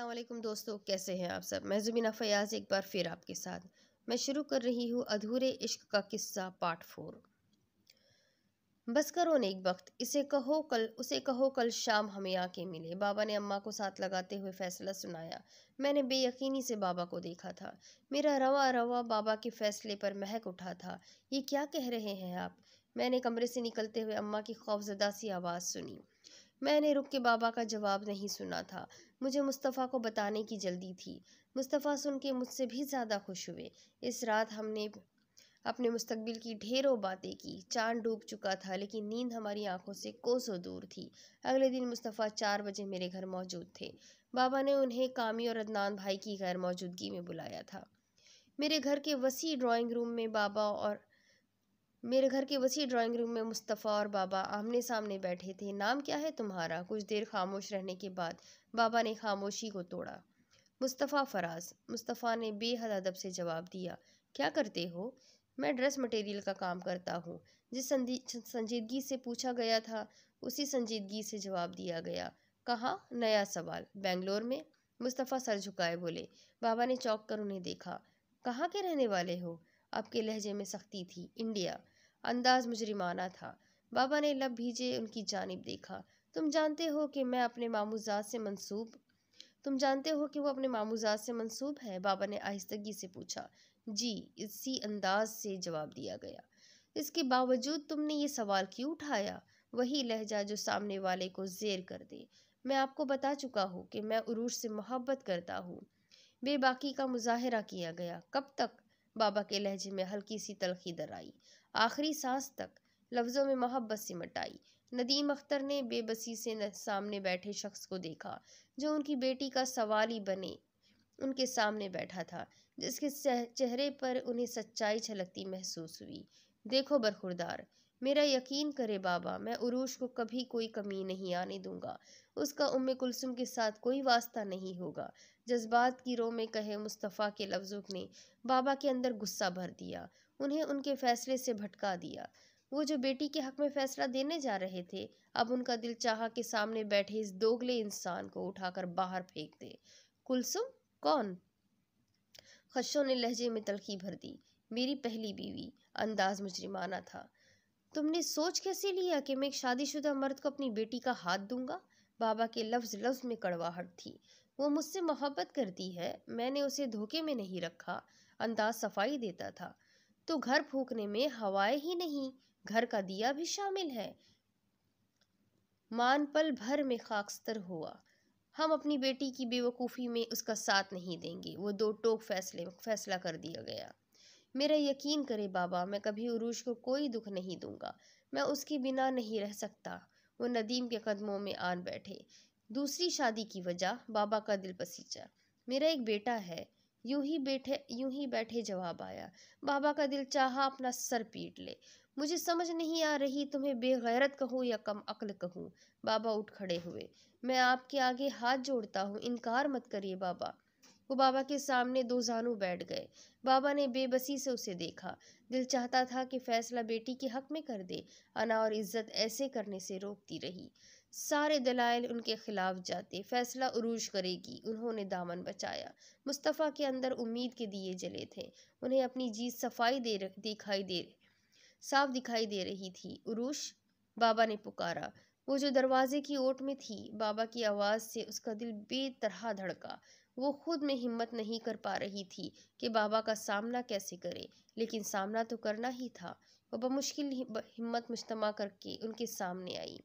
असलम दोस्तों कैसे हैं आप सब मैं ज़ुबीना फ़याज़ एक बार फिर आपके साथ मैं शुरू कर रही हूँ अधूरे इश्क का किस्सा पार्ट फोर बस करो एक वक्त इसे कहो कल उसे कहो कल शाम हमें आके मिले बाबा ने अम्मा को साथ लगाते हुए फैसला सुनाया मैंने बेयकीनी से बाबा को देखा था मेरा रवा रवा बाबा के फैसले पर महक उठा था ये क्या कह रहे हैं आप मैंने कमरे से निकलते हुए अम्मा की खौफजदा सी आवाज़ सुनी मैंने रुक के बाबा का जवाब नहीं सुना था मुझे मुस्तफ़ा को बताने की जल्दी थी मुस्तफ़ा सुन के मुझसे भी ज़्यादा खुश हुए इस रात हमने अपने मुस्तबिल की ढेरों बातें की चांद डूब चुका था लेकिन नींद हमारी आंखों से कोसों दूर थी अगले दिन मुस्तफ़ा चार बजे मेरे घर मौजूद थे बाबा ने उन्हें कामी और अदनान भाई की गैर मौजूदगी में बुलाया था मेरे घर के वसी ड्राइंग रूम में बाबा और मेरे घर के वसी ड्राइंग रूम में मुस्तफ़ा और बाबा आमने सामने बैठे थे नाम क्या है तुम्हारा कुछ देर खामोश रहने के बाद बाबा ने खामोशी को तोड़ा मुस्तफ़ा फराज मुस्तफ़ा ने बेहद अदब से जवाब दिया क्या करते हो मैं ड्रेस मटेरियल का काम करता हूँ जिस संजीदगी से पूछा गया था उसी संजीदगी से जवाब दिया गया कहाँ नया सवाल बेंगलोर में मुस्तफ़ा सर झुकाए बोले बाबा ने चौंक कर उन्हें देखा कहाँ के रहने वाले हो आपके लहजे में सख्ती थी इंडिया अंदाज मुजरिमाना था बाबा ने लब भीजे उनकी जानब देखा तुम जानते हो कि मैं अपने मामूजात से मंसूब तुम जानते हो कि वो अपने मामूजात से मंसूब है बाबा ने आहिस्तगी से पूछा जी इसी अंदाज से जवाब दिया गया इसके बावजूद तुमने ये सवाल क्यों उठाया वही लहजा जो सामने वाले को जेर कर दे मैं आपको बता चुका हूँ कि मैं उरूज से मोहब्बत करता हूँ बेबाकी का मुजाहरा किया गया कब तक बाबा के लहजे में हल्की सी तलखी दर आई आखिरी सांस तक लफ्ज़ों में मोहब्बत सिमटाई नदीम अख्तर ने बेबसी से सामने बैठे शख्स को देखा जो उनकी बेटी का सवाल ही बने उनके सामने बैठा था जिसके चेहरे पर उन्हें सच्चाई छलकती महसूस हुई देखो बरखुरदार मेरा यकीन करे बाबा मैं उरूश को कभी कोई कमी नहीं आने दूंगा उसका उम कुलसुम के साथ कोई वास्ता नहीं होगा जज्बात की रो में कहे मुस्तफ़ा के लफ्ज़ों ने बाबा के अंदर गुस्सा भर दिया उन्हें उनके फ़ैसले से भटका दिया वो जो बेटी के हक में फ़ैसला देने जा रहे थे अब उनका दिल चाहा कि सामने बैठे इस दोगले इंसान को उठाकर बाहर फेंक दे कुलसुम कौन खशों ने लहजे में तलखी भर दी मेरी पहली बीवी अंदाज मुजरिमाना था तुमने सोच कैसे लिया कि मैं एक शादीशुदा मर्द को अपनी बेटी का हाथ दूंगा बाबा के लफ्ज़ लफ्ज़ में कड़वाहट थी वो मुझसे मोहब्बत करती है मैंने उसे धोखे में नहीं रखा अंदाज सफाई देता था तो घर फूकने में हवाएं ही नहीं घर का दिया भी शामिल है मान पल भर में खाकस्तर हुआ हम अपनी बेटी की बेवकूफ़ी में उसका साथ नहीं देंगे वो दो टोक फैसले फैसला कर दिया गया मेरा यकीन करे बाबा मैं कभी उरूज को कोई दुख नहीं दूंगा मैं उसके बिना नहीं रह सकता वो नदीम के कदमों में आन बैठे दूसरी शादी की वजह बाबा का दिल पसीचा मेरा एक बेटा है यूं ही बैठे यूं ही बैठे जवाब आया बाबा का दिल चाहा अपना सर पीट ले मुझे समझ नहीं आ रही तुम्हें बेगैरत कहूँ या कम अक्ल कहूँ बाबा उठ खड़े हुए मैं आपके आगे हाथ जोड़ता हूँ इनकार मत करिए बाबा वो बाबा के सामने दो जानू बैठ गए बाबा ने बेबसी से उसे देखा दिल चाहता था कि फैसला बेटी के हक में कर दे अना और इज्जत ऐसे करने से रोकती रही सारे दलाइल उनके खिलाफ जाते फैसला उरूज करेगी उन्होंने दामन बचाया मुस्तफ़ा के अंदर उम्मीद के दिए जले थे उन्हें अपनी जीत सफाई दे दिखाई दे साफ दिखाई दे रही थी उरूश बाबा ने पुकारा वो जो दरवाजे की ओट में थी बाबा की आवाज़ से उसका दिल बेतरह धड़का वो खुद में हिम्मत नहीं कर पा रही थी कि बाबा का सामना कैसे करे लेकिन सामना तो करना ही था वह बमुश्किल हिम्मत मुश्तमा करके उनके सामने आई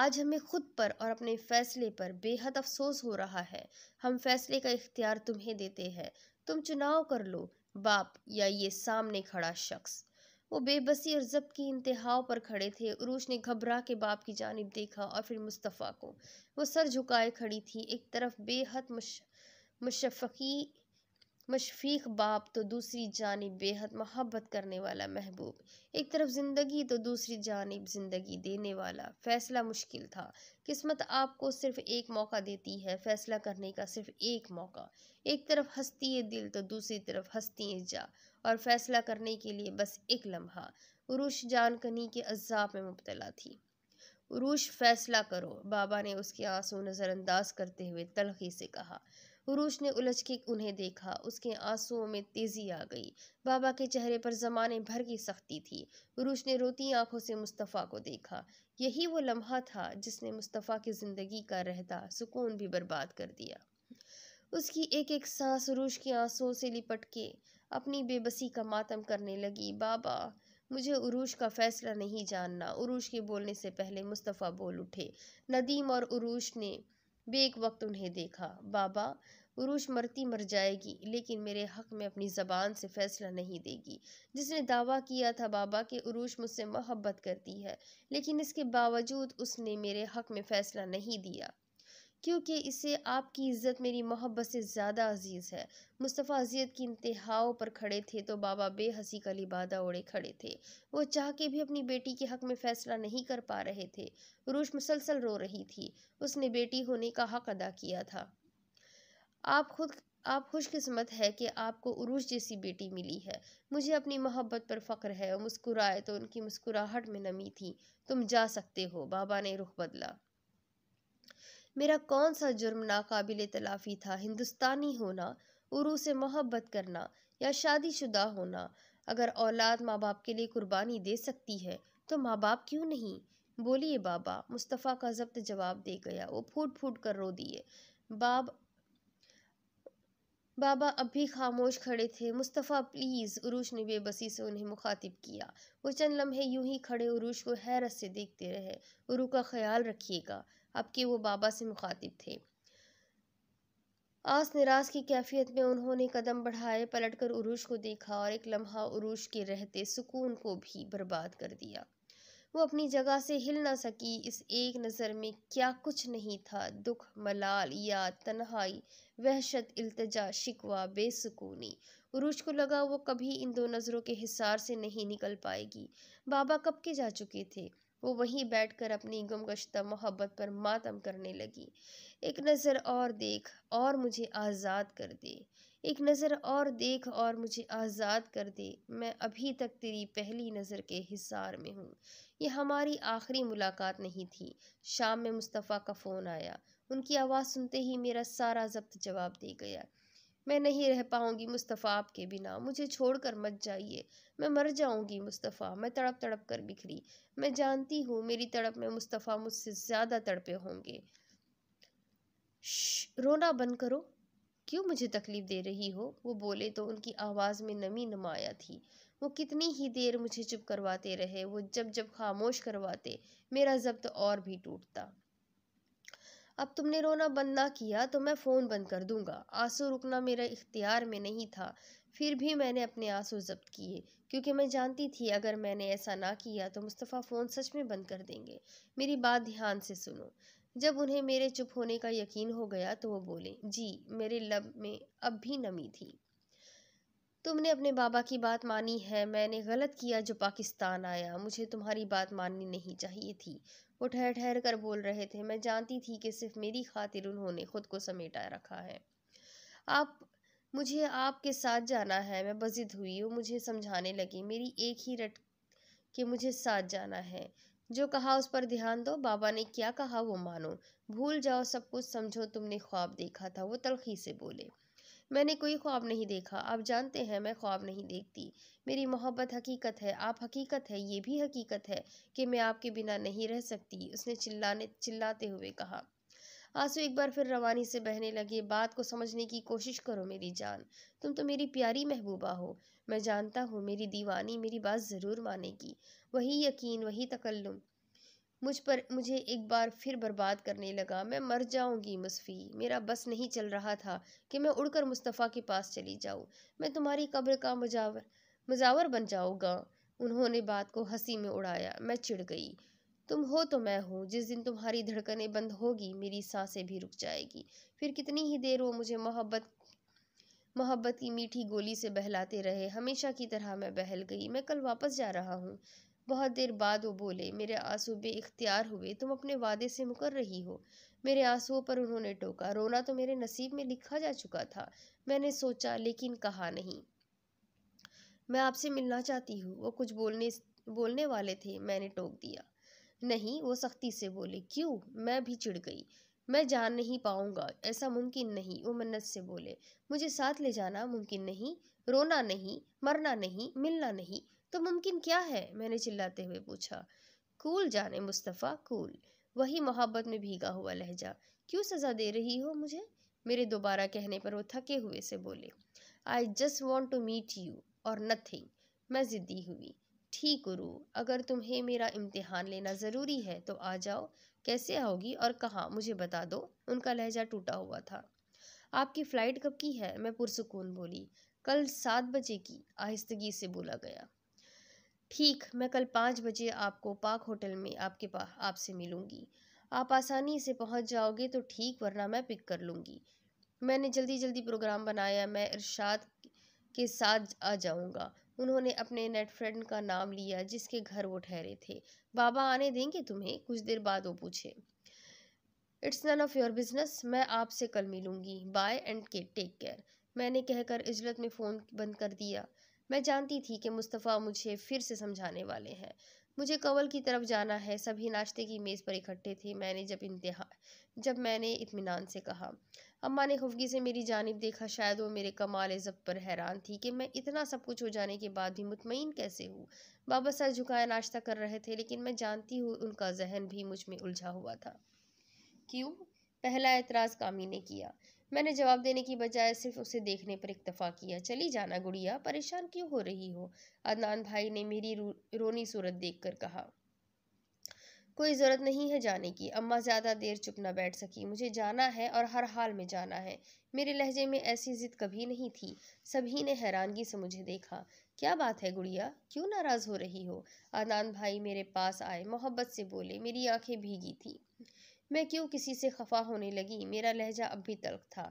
आज हमें खुद पर और अपने फैसले पर बेहद अफसोस हो रहा है हम फैसले का इख्तियार तुम्हें देते हैं तुम चुनाव कर लो बाप या ये सामने खड़ा शख्स वो बेबसी और जब की इंतहा पर खड़े थे उरूश ने घबरा के बाप की जानब देखा और फिर मुस्तफ़ा को वो सर झुकाए खड़ी थी एक तरफ बेहद मुश मुशफ़ी मशफीक बाप तो दूसरी जानब बेहद मोहब्बत करने वाला महबूब एक तरफ ज़िंदगी तो दूसरी जानब ज़िंदगी देने वाला फ़ैसला मुश्किल था किस्मत आपको सिर्फ़ एक मौका देती है फ़ैसला करने का सिर्फ़ एक मौका एक तरफ हस्ती दिल तो दूसरी तरफ हस्ती जा और फ़ैसला करने के लिए बस एक लम्हा उरूश जानकनी के अजाब में मुबतला थी उरूश फ़ैसला करो बाबा ने उसके आंसू नज़रअंदाज करते हुए तलखी से कहा हरूष ने उलझ के उन्हें देखा उसके आंसुओं में तेजी आ गई बाबा के चेहरे पर जमाने भर की सख्ती थी हरूष ने रोती आंखों से मुस्तफ़ा को देखा यही वो लम्हा था जिसने मुस्तफ़ा की ज़िंदगी का रहता सुकून भी बर्बाद कर दिया उसकी एक एक सांस रूश के आंसुओं से लिपट के अपनी बेबसी का मातम करने लगी बाबा मुझे उरूश का फ़ैसला नहीं जानना उरूश के बोलने से पहले मुस्तफ़ा बोल उठे नदीम और उरूश ने भी एक वक्त उन्हें देखा बाबा उरूज मरती मर जाएगी लेकिन मेरे हक में अपनी ज़बान से फ़ैसला नहीं देगी जिसने दावा किया था बाबा कि उरूज मुझसे मोहब्बत करती है लेकिन इसके बावजूद उसने मेरे हक में फ़ैसला नहीं दिया क्योंकि इसे आपकी इज़्ज़त मेरी मोहब्बत से ज़्यादा अजीज़ है मुस्तफ़ा अजियत की इंतहाओं पर खड़े थे तो बाबा बेहसी का लिबादा ओढ़े खड़े थे वो चाह के भी अपनी बेटी के हक़ में फ़ैसला नहीं कर पा रहे थे रूश मुसलसल रो रही थी उसने बेटी होने का हक़ अदा किया था आप खुद आप खुशकस्मत है कि आपको उरूज जैसी बेटी मिली है मुझे अपनी मोहब्बत पर फ़ख्र है मुस्कुराए तो उनकी मुस्कुराहट में नमी थी तुम जा सकते हो बाबा ने रुख बदला मेरा कौन सा जुर्म नाकाबिल तलाफ़ी था हिंदुस्तानी होना उरू से मोहब्बत करना या शादीशुदा होना अगर औलाद माँ बाप के लिए कुर्बानी दे सकती है तो माँ बाप क्यों नहीं बोलिए बाबा मुस्तफ़ा का जब्त जवाब दे गया वो फूट फूट कर रो दिए बाब बाबा अब भी खामोश खड़े थे मुस्तफ़ा प्लीज़ उरूश ने बेबसी से उन्हें मुखातिब किया वो चंद लम्हे यूं ही खड़े उरूश को हैरत से देखते रहे उरू का ख्याल रखिएगा अब कि वो बाबा से मुखातिब थे आस निराश की कैफियत में उन्होंने कदम बढ़ाए पलटकर उरूश को देखा और एक लम्हा उरूश के रहते सुकून को भी बर्बाद कर दिया वो अपनी जगह से हिल ना सकी इस एक नज़र में क्या कुछ नहीं था दुख मलाल या तन्हाई वहशत अल्तजा शिकवा बेसकूनी उरूश को लगा वो कभी इन दो नज़रों के हिसार से नहीं निकल पाएगी बाबा कब के जा चुके थे वो वहीं बैठकर अपनी गुमगश्ता मोहब्बत पर मातम करने लगी एक नज़र और देख और मुझे आज़ाद कर दे एक नज़र और देख और मुझे आज़ाद कर दे मैं अभी तक तेरी पहली नज़र के हिसार में हूँ यह हमारी आखिरी मुलाकात नहीं थी शाम में मुस्तफ़ा का फ़ोन आया उनकी आवाज़ सुनते ही मेरा सारा जब्त जवाब दे गया मैं नहीं रह पाऊंगी मुस्तफ़ा आपके बिना मुझे छोड़ कर मत जाइए मैं मर जाऊंगी मुस्तफ़ा मैं तड़प तड़प कर बिखरी मैं जानती हूँ मेरी तड़प में मुस्तफ़ा मुझसे ज़्यादा तड़पे होंगे रोना बंद करो क्यों मुझे तकलीफ़ दे रही हो वो बोले तो उनकी आवाज़ में नमी नमाया थी वो कितनी ही देर मुझे चुप करवाते रहे वो जब जब खामोश करवाते मेरा जब्त और भी टूटता अब तुमने रोना बंद ना किया तो मैं फ़ोन बंद कर दूंगा आंसू रुकना मेरे इख्तियार में नहीं था फिर भी मैंने अपने आंसू जब्त किए क्योंकि मैं जानती थी अगर मैंने ऐसा ना किया तो मुस्तफ़ा फ़ोन सच में बंद कर देंगे मेरी बात ध्यान से सुनो जब उन्हें मेरे चुप होने का यकीन हो गया तो वो बोले जी मेरे लब में अब भी नमी थी तुमने अपने बाबा की बात मानी है मैंने गलत किया जो पाकिस्तान आया मुझे तुम्हारी बात माननी नहीं चाहिए थी वो ठहर ठहर कर बोल रहे थे मैं जानती थी कि सिर्फ मेरी खातिर उन्होंने खुद को समेटा रखा है आप मुझे आपके साथ जाना है मैं बजिद हुई वो मुझे समझाने लगी मेरी एक ही रट कि मुझे साथ जाना है जो कहा उस पर ध्यान दो बाबा ने क्या कहा वो मानो भूल जाओ सब कुछ समझो तुमने ख्वाब देखा था वो तलखी से बोले मैंने कोई ख्वाब नहीं देखा आप जानते हैं मैं ख्वाब नहीं देखती मेरी मोहब्बत हकीकत है आप हकीकत है ये भी हकीकत है कि मैं आपके बिना नहीं रह सकती उसने चिल्लाने चिल्लाते हुए कहा आंसू एक बार फिर रवानी से बहने लगे बात को समझने की कोशिश करो मेरी जान तुम तो मेरी प्यारी महबूबा हो मैं जानता हूँ मेरी दीवानी मेरी बात ज़रूर मानेगी वही यकीन वही तकल्लुम मुझ पर मुझे एक बार फिर बर्बाद करने लगा मैं मर जाऊंगी मुसफ़ी मेरा बस नहीं चल रहा था कि मैं उड़कर मुस्तफ़ा के पास चली जाऊं मैं तुम्हारी कब्र का मजावर मजावर बन जाऊंगा उन्होंने बात को हंसी में उड़ाया मैं चिढ़ गई तुम हो तो मैं हूँ जिस दिन तुम्हारी धड़कनें बंद होगी मेरी सांसें भी रुक जाएगी फिर कितनी ही देर वो मुझे मोहब्बत मोहब्बत की मीठी गोली से बहलाते रहे हमेशा की तरह मैं बहल गई मैं कल वापस जा रहा हूँ बहुत देर बाद वो बोले मेरे आंसू बेख्तियार हुए तुम अपने वादे से मुकर रही हो मेरे आंसुओं पर उन्होंने टोका रोना तो मेरे नसीब में लिखा जा चुका था मैंने सोचा लेकिन कहा नहीं मैं आपसे मिलना चाहती हूँ वो कुछ बोलने बोलने वाले थे मैंने टोक दिया नहीं वो सख्ती से बोले क्यों मैं भी चिढ़ गई मैं जान नहीं पाऊंगा ऐसा मुमकिन नहीं वो मन्नत से बोले मुझे साथ ले जाना मुमकिन नहीं रोना नहीं मरना नहीं मिलना नहीं तो मुमकिन क्या है मैंने चिल्लाते हुए पूछा कूल जाने मुस्तफ़ा कूल वही मोहब्बत में भीगा हुआ लहजा क्यों सज़ा दे रही हो मुझे मेरे दोबारा कहने पर वो थके हुए से बोले I just want to meet you और नथिंग मैं ज़िद्दी हुई ठीक गुरु अगर तुम्हें मेरा इम्तिहान लेना ज़रूरी है तो आ जाओ कैसे आओगी और कहाँ मुझे बता दो उनका लहजा टूटा हुआ था आपकी फ़्लाइट कब की है मैं पुरसकून बोली कल सात बजे की आहिस्तगी से बोला गया ठीक मैं कल पाँच बजे आपको पाक होटल में आपके पास आपसे मिलूंगी आप आसानी से पहुँच जाओगे तो ठीक वरना मैं पिक कर लूँगी मैंने जल्दी जल्दी प्रोग्राम बनाया मैं इरशाद के साथ आ जाऊँगा उन्होंने अपने नेट फ्रेंड का नाम लिया जिसके घर वो ठहरे थे बाबा आने देंगे तुम्हें कुछ देर बाद वो पूछे it's none of your business मैं आपसे कल मिलूँगी बाय एंड के टेक केयर मैंने कहकर इजरत में फ़ोन बंद कर दिया मैं जानती थी कि मुस्तफ़ा मुझे फिर से समझाने वाले हैं मुझे कंवल की तरफ जाना है सभी नाश्ते की मेज़ पर इकट्ठे थे मैंने जब इंतहा जब मैंने इतमान से कहा अम्मा ने खुफगी से मेरी जानब देखा शायद वो मेरे कमाल जब पर हैरान थी कि मैं इतना सब कुछ हो जाने के बाद भी मुतमिन कैसे हूँ बाबा सर झुकाए नाश्ता कर रहे थे लेकिन मैं जानती हूँ उनका जहन भी मुझ में उलझा हुआ था क्यों पहला एतराज़ कामी ने किया मैंने जवाब देने की बजाय सिर्फ उसे देखने पर इक्तफा किया चली जाना गुड़िया परेशान क्यों हो रही हो अदनान भाई ने मेरी रो, रोनी सूरत देखकर कहा कोई ज़रूरत नहीं है जाने की अम्मा ज़्यादा देर चुप ना बैठ सकी मुझे जाना है और हर हाल में जाना है मेरे लहजे में ऐसी ज़िद कभी नहीं थी सभी ने हैरानगी से मुझे देखा क्या बात है गुड़िया क्यों नाराज़ हो रही हो आनंद भाई मेरे पास आए मोहब्बत से बोले मेरी आंखें भीगी थी मैं क्यों किसी से खफा होने लगी मेरा लहजा अब भी तल्ख था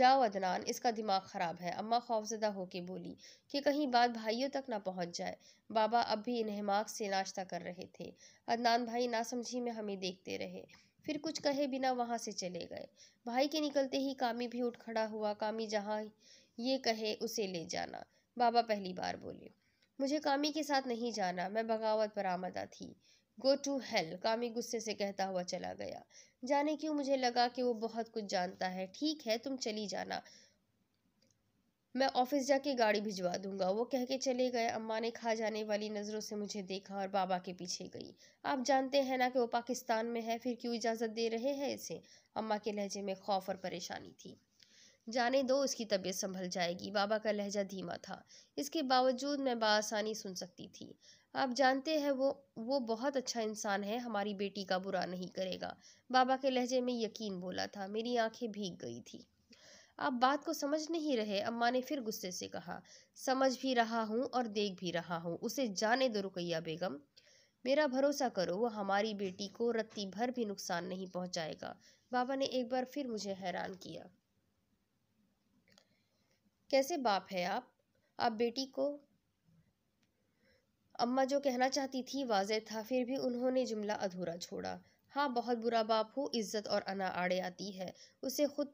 जाओ अदनान इसका दिमाग ख़राब है अम्मा खौफजदा होके बोली कि कहीं बात भाइयों तक ना पहुंच जाए बाबा अब भी इन्हमाक से नाश्ता कर रहे थे अदनान भाई ना समझी में हमें देखते रहे फिर कुछ कहे बिना वहाँ से चले गए भाई के निकलते ही कामी भी उठ खड़ा हुआ कामी जहाँ ये कहे उसे ले जाना बाबा पहली बार बोले मुझे कामी के साथ नहीं जाना मैं बगावत बरामदा थी गो टू हेल कामी गुस्से से कहता हुआ चला गया जाने क्यों मुझे लगा कि वो बहुत कुछ जानता है ठीक है तुम चली जाना मैं ऑफिस जाके गाड़ी भिजवा दूंगा वो कह के चले गए अम्मा ने खा जाने वाली नज़रों से मुझे देखा और बाबा के पीछे गई आप जानते हैं ना कि वो पाकिस्तान में है फिर क्यों इजाज़त दे रहे हैं इसे अम्मा के लहजे में खौफ और परेशानी थी जाने दो उसकी तबीयत संभल जाएगी बाबा का लहजा धीमा था इसके बावजूद मैं बासानी सुन सकती थी आप जानते हैं वो वो बहुत अच्छा इंसान है हमारी बेटी का बुरा नहीं करेगा बाबा के लहजे में यकीन बोला था मेरी आंखें भीग गई थी आप बात को समझ नहीं रहे अम्मा ने फिर गुस्से से कहा समझ भी रहा हूँ और देख भी रहा हूँ उसे जाने दो रुकैया बेगम मेरा भरोसा करो वो हमारी बेटी को रत्ती भर भी नुकसान नहीं पहुँचाएगा बाबा ने एक बार फिर मुझे हैरान किया कैसे बाप है आप आप बेटी को अम्मा जो कहना चाहती थी वाज था फिर भी उन्होंने जुमला अधूरा छोड़ा हाँ बहुत बुरा बाप हो इज्जत और अना आड़े आती है उसे खुद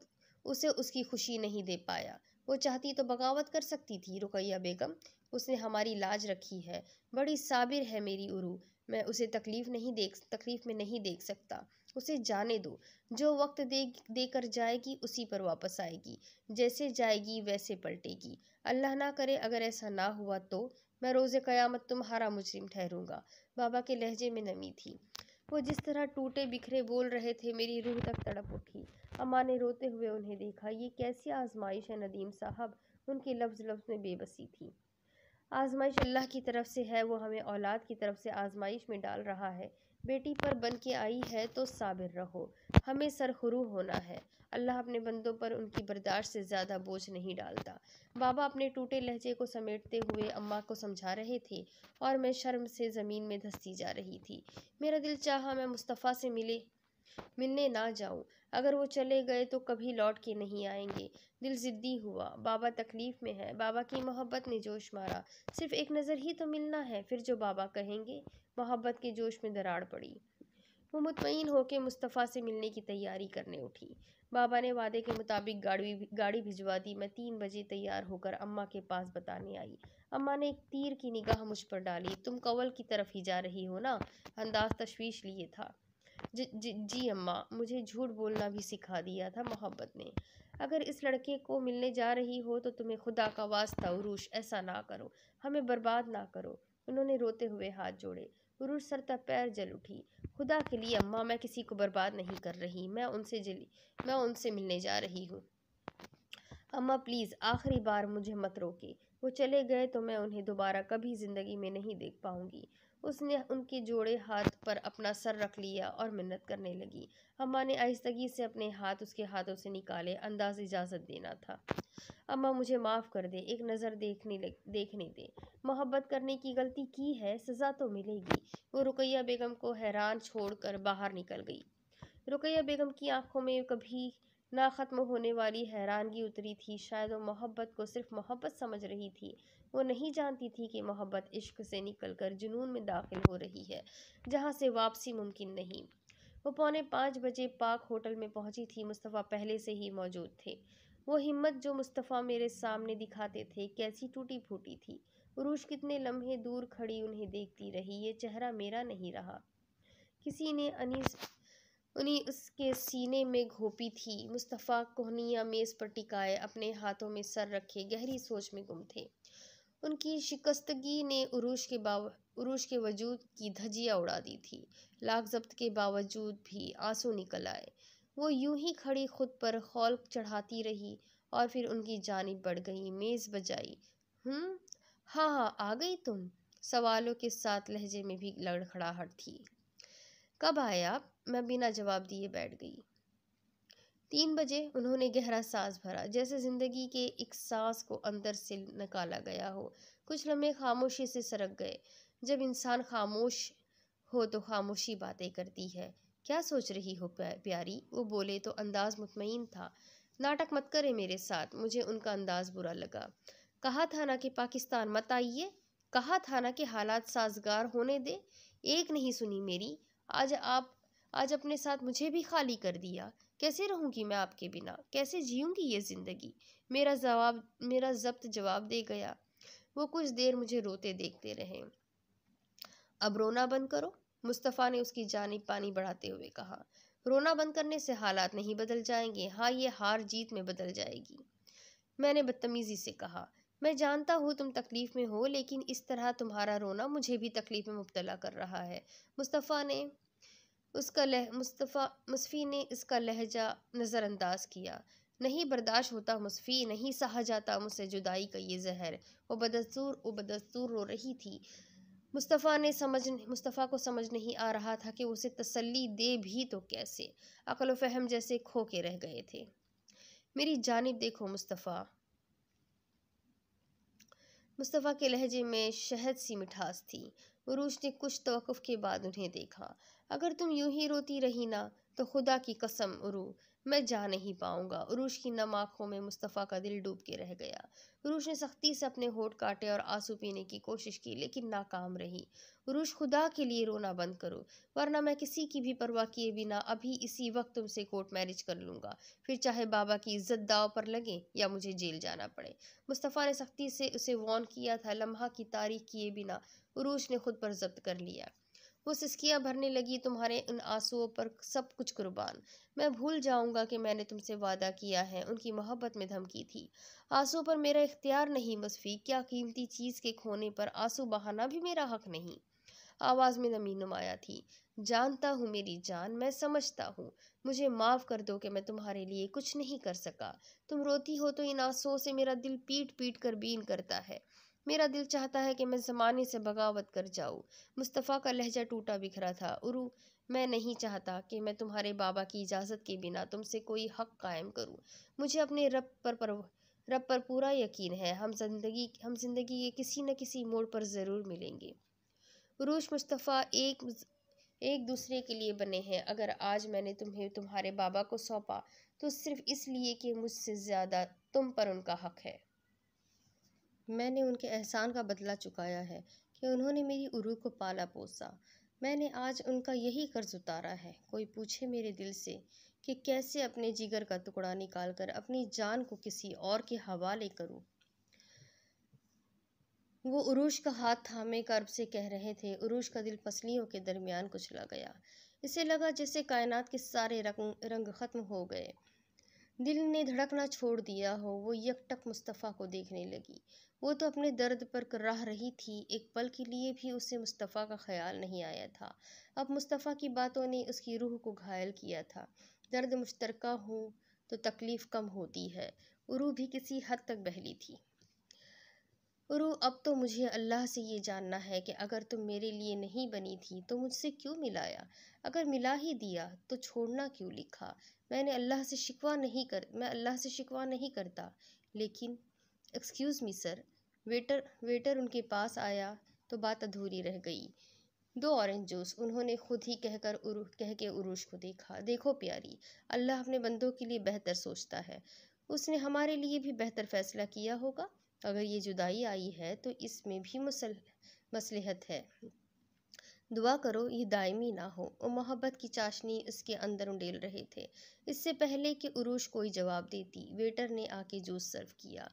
उसे उसकी खुशी नहीं दे पाया वो चाहती तो बगावत कर सकती थी रुकैया बेगम उसने हमारी लाज रखी है बड़ी साबिर है मेरी उरू मैं उसे तकलीफ़ नहीं देख तकलीफ़ में नहीं देख सकता उसे जाने दो जो वक्त दे देकर जाएगी उसी पर वापस आएगी जैसे जाएगी वैसे पलटेगी अल्लाह ना करे अगर ऐसा ना हुआ तो मैं रोज़ क़यामत तुम्हारा मुजरिम ठहरूंगा बाबा के लहजे में नमी थी वो जिस तरह टूटे बिखरे बोल रहे थे मेरी रूह तक तड़प उठी अम्मा ने रोते हुए उन्हें देखा ये कैसी आजमाइश है नदीम साहब उनके लफ्ज़ लफ्ज़ में बेबसी थी आजमाइश अल्लाह की तरफ से है वो हमें औलाद की तरफ से आजमाइश में डाल रहा है बेटी पर बन के आई है तो साबिर रहो हमें सरखरू होना है अल्लाह अपने बंदों पर उनकी बर्दाश्त से ज़्यादा बोझ नहीं डालता बाबा अपने टूटे लहजे को समेटते हुए अम्मा को समझा रहे थे और मैं शर्म से ज़मीन में धंसती जा रही थी मेरा दिल चाहा मैं मुस्तफ़ा से मिले मिलने ना जाऊं अगर वो चले गए तो कभी लौट के नहीं आएंगे दिल ज़िद्दी हुआ बाबा तकलीफ़ में है बाबा की मोहब्बत ने जोश मारा सिर्फ एक नज़र ही तो मिलना है फिर जो बाबा कहेंगे मोहब्बत के जोश में दरार पड़ी वो मुतमिन होकर मुस्तफ़ा से मिलने की तैयारी करने उठी बाबा ने वादे के मुताबिक गाड़ी गाड़ी भिजवा दी मैं तीन बजे तैयार होकर अम्मा के पास बताने आई अम्मा ने एक तीर की निगाह मुझ पर डाली तुम कंवल की तरफ ही जा रही हो ना अंदाज तशवीश लिए था ज, ज, जी अम्मा मुझे झूठ बोलना भी सिखा दिया था मोहब्बत ने अगर इस लड़के को मिलने जा रही हो तो तुम्हें खुदा का वास्ता उरूष ऐसा ना करो हमें बर्बाद ना करो उन्होंने रोते हुए हाथ जोड़े उरूष सरता पैर जल उठी खुदा के लिए अम्मा मैं किसी को बर्बाद नहीं कर रही मैं उनसे जली मैं उनसे मिलने जा रही हूँ अम्मा प्लीज़ आखिरी बार मुझे मत रोके वो चले गए तो मैं उन्हें दोबारा कभी ज़िंदगी में नहीं देख पाऊँगी उसने उनके जोड़े हाथ पर अपना सर रख लिया और मिन्नत करने लगी अम्मा ने आहिस्तगी से अपने हाथ उसके हाथों से निकाले अंदाज इजाज़त देना था अम्मा मुझे माफ़ कर दे एक नज़र देखने लग, देखने दे मोहब्बत करने की गलती की है सज़ा तो मिलेगी वो रुकैया बेगम को हैरान छोड़कर बाहर निकल गई रुकैया बेगम की आंखों में कभी ना ख़त्म होने वाली हैरानगी उतरी थी शायद वो मोहब्बत को सिर्फ मोहब्बत समझ रही थी वो नहीं जानती थी कि मोहब्बत इश्क से निकलकर जुनून में दाखिल हो रही है जहाँ से वापसी मुमकिन नहीं वो पौने पाँच बजे पाक होटल में पहुंची थी मुस्तफ़ा पहले से ही मौजूद थे वो हिम्मत जो मुस्तफ़ा मेरे सामने दिखाते थे कैसी टूटी फूटी थी रूस कितने लम्हे दूर खड़ी उन्हें देखती रही ये चेहरा मेरा नहीं रहा किसी ने अनिस उन्हें उसके सीने में घोपी थी मुस्तफ़ा कोहनिया मेज़ पर टिकाए अपने हाथों में सर रखे गहरी सोच में गुम थे उनकी शिकस्तगी ने उरूस के बाव के वजूद की धजिया उड़ा दी थी लाख जब्त के बावजूद भी आंसू निकल आए वो यूं ही खड़ी खुद पर खौल चढ़ाती रही और फिर उनकी जानब बढ़ गई मेज़ बजाई हम्म हाँ हाँ आ गई तुम सवालों के साथ लहजे में भी लड़खड़ाहट थी कब आए आप मैं बिना जवाब दिए बैठ गई तीन बजे उन्होंने गहरा सांस भरा जैसे ज़िंदगी के एक सांस को अंदर से निकाला गया हो कुछ लम्हे खामोशी से सरक गए जब इंसान खामोश हो तो खामोशी बातें करती है क्या सोच रही हो प्यारी वो बोले तो अंदाज़ मुतमिन था नाटक मत करे मेरे साथ मुझे उनका अंदाज़ बुरा लगा कहा था ना कि पाकिस्तान मत आइए कहा था ना कि हालात साजगार होने दे एक नहीं सुनी मेरी आज आप आज अपने साथ मुझे भी खाली कर दिया कैसे रहूंगी मैं आपके बिना कैसे जीऊंगी ये ज़िंदगी मेरा जवाब मेरा जब्त जवाब दे गया वो कुछ देर मुझे रोते देखते रहे अब रोना बंद करो मुस्तफ़ा ने उसकी जानी पानी बढ़ाते हुए कहा रोना बंद करने से हालात नहीं बदल जाएंगे हाँ ये हार जीत में बदल जाएगी मैंने बदतमीज़ी से कहा मैं जानता हूँ तुम तकलीफ़ में हो लेकिन इस तरह तुम्हारा रोना मुझे भी तकलीफ़ में मुबतला कर रहा है मुस्तफ़ा ने उसका लह मुस्तफ़ा मुस्फ़ी ने इसका लहजा नज़रअंदाज किया नहीं बर्दाश्त होता मुस्फ़ी नहीं सहा जाता मुझसे जुदाई का ये जहर वो बदस्तूर व बदस्तूर रो रही थी मुस्तफ़ा ने समझ मुस्तफ़ा को समझ नहीं आ रहा था कि उसे तसल्ली दे भी तो कैसे अकल फहम जैसे खो के रह गए थे मेरी जानब देखो मुस्तफ़ा मुस्तफ़ा के लहजे में शहद सी मिठास थी उरूज ने कुछ तवक़ के बाद उन्हें देखा अगर तुम यूं ही रोती रही ना तो खुदा की कसम उरू मैं जा नहीं पाऊंगा उरूश की नम आँखों में मुस्तफ़ा का दिल डूब के रह गया उरूश ने सख्ती से अपने होठ काटे और आंसू पीने की कोशिश की लेकिन नाकाम रही उरूश खुदा के लिए रोना बंद करो वरना मैं किसी की भी परवाह किए बिना अभी इसी वक्त तुमसे कोर्ट मैरिज कर लूँगा फिर चाहे बाबा की इज्जत दाव पर लगे या मुझे जेल जाना पड़े मुस्तफ़ा ने सख्ती से उसे वॉन किया था लम्हा की तारीख किए बिना उरूश ने खुद पर जब्त कर लिया वो सिसकियाँ भरने लगी तुम्हारे उन आंसुओं पर सब कुछ कुर्बान मैं भूल जाऊंगा कि मैंने तुमसे वादा किया है उनकी मोहब्बत में धमकी थी आंसू पर मेरा इख्तियार नहीं मसफी क्या कीमती चीज़ के खोने पर आंसू बहाना भी मेरा हक नहीं आवाज़ में नमी नुमाया थी जानता हूँ मेरी जान मैं समझता हूँ मुझे माफ़ कर दो कि मैं तुम्हारे लिए कुछ नहीं कर सका तुम रोती हो तो इन आंसुओं से मेरा दिल पीट पीट कर बीन करता है मेरा दिल चाहता है कि मैं ज़माने से बगावत कर जाऊँ मुस्तफ़ा का लहजा टूटा बिखरा था उरू मैं नहीं चाहता कि मैं तुम्हारे बाबा की इजाज़त के बिना तुमसे कोई हक कायम करूँ मुझे अपने रब पर, पर रब पर पूरा यकीन है हम जिंदगी हम जिंदगी के किसी न किसी मोड़ पर ज़रूर मिलेंगे रूश मुस्तफ़ा एक एक दूसरे के लिए बने हैं अगर आज मैंने तुम्हें तुम्हारे बाबा को सौंपा तो सिर्फ इसलिए कि मुझसे ज़्यादा तुम पर उनका हक है मैंने उनके एहसान का बदला चुकाया है कि उन्होंने मेरी उरू को पाला पोसा मैंने आज उनका यही कर्ज उतारा है कोई पूछे मेरे दिल से कि कैसे अपने जिगर का टुकड़ा निकाल कर अपनी जान को किसी और के हवाले करूं। वो उरूश का हाथ थामे कर्ब से कह रहे थे उरूश का दिल पसलियों के दरमियान कुचला गया इसे लगा जैसे कायनात के सारे रंग रंग ख़त्म हो गए दिल ने धड़कना छोड़ दिया हो वो यकटक मुस्तफ़ा को देखने लगी वो तो अपने दर्द पर कराह रही थी एक पल के लिए भी उसे मुस्तफ़ा का ख्याल नहीं आया था अब मुस्तफ़ा की बातों ने उसकी रूह को घायल किया था दर्द मुश्तरका हो तो तकलीफ़ कम होती है रूह भी किसी हद तक बहली थी रू अब तो मुझे अल्लाह से ये जानना है कि अगर तुम मेरे लिए नहीं बनी थी तो मुझसे क्यों मिलाया अगर मिला ही दिया तो छोड़ना क्यों लिखा मैंने अल्लाह से शिकवा नहीं कर मैं अल्लाह से शिकवा नहीं करता लेकिन excuse me sir waiter waiter उनके पास आया तो बात अधूरी रह गई दो ऑरेंज जूस उन्होंने खुद ही कहकर कह के उरूश को देखा देखो प्यारी अल्लाह अपने बंदों के लिए बेहतर सोचता है उसने हमारे लिए भी बेहतर फैसला किया होगा अगर ये जुदाई आई है तो इसमें भी मसल मसलहत है दुआ करो ये दायमी ना हो और मोहब्बत की चाशनी उसके अंदर उंडेल रहे थे इससे पहले कि उरूश कोई जवाब देती वेटर ने आके जूस सर्व किया